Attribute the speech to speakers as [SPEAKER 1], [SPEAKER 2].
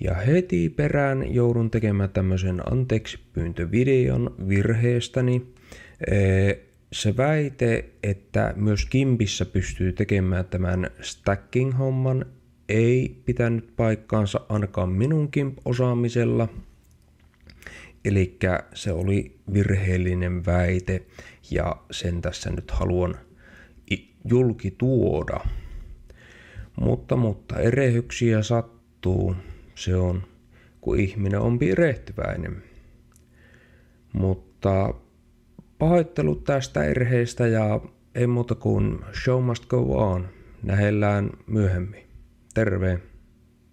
[SPEAKER 1] Ja heti perään joudun tekemään tämmöisen anteeksi pyyntövideon virheestäni. Se väite, että myös Kimpissä pystyy tekemään tämän stacking-homman, ei pitänyt paikkaansa ainakaan minunkin osaamisella Eli se oli virheellinen väite ja sen tässä nyt haluan julki tuoda. Mutta, mutta erehyksiä sattuu se on, kun ihminen on pirehtyväinen. Mutta pahoittelut tästä erheestä ja ei muuta kuin show must go on. Nähellään myöhemmin. Terve!